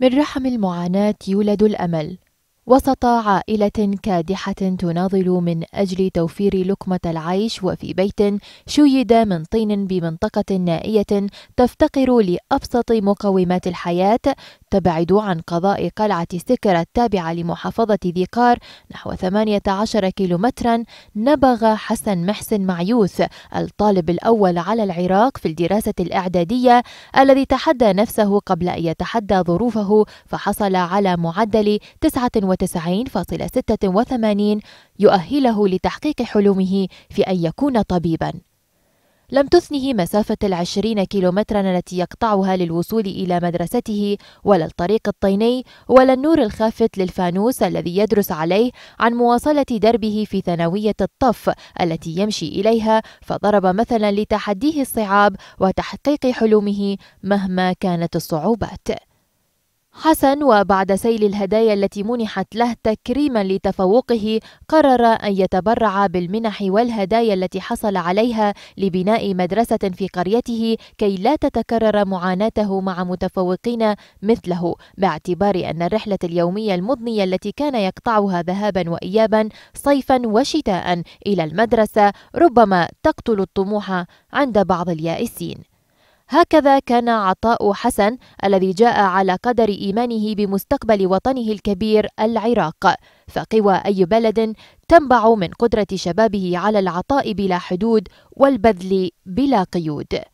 من رحم المعاناة يولد الأمل وسط عائلة كادحة تناضل من أجل توفير لقمة العيش وفي بيت شيد من طين بمنطقة نائية تفتقر لأبسط مقومات الحياة تبعد عن قضاء قلعة سكر التابعة لمحافظة ذي قار نحو 18 كيلومترا نبغ حسن محسن معيوث الطالب الأول على العراق في الدراسة الإعدادية الذي تحدى نفسه قبل أن يتحدى ظروفه فحصل على معدل 39 99.86 يؤهله لتحقيق حلمه في أن يكون طبيباً لم تثنه مسافة العشرين كيلومترا التي يقطعها للوصول إلى مدرسته ولا الطريق الطيني ولا النور الخافت للفانوس الذي يدرس عليه عن مواصلة دربه في ثانوية الطف التي يمشي إليها فضرب مثلا لتحديه الصعاب وتحقيق حلمه مهما كانت الصعوبات حسن وبعد سيل الهدايا التي منحت له تكريما لتفوقه قرر أن يتبرع بالمنح والهدايا التي حصل عليها لبناء مدرسة في قريته كي لا تتكرر معاناته مع متفوقين مثله باعتبار أن الرحلة اليومية المضنية التي كان يقطعها ذهابا وإيابا صيفا وشتاء إلى المدرسة ربما تقتل الطموح عند بعض اليائسين هكذا كان عطاء حسن الذي جاء على قدر إيمانه بمستقبل وطنه الكبير العراق فقوى أي بلد تنبع من قدرة شبابه على العطاء بلا حدود والبذل بلا قيود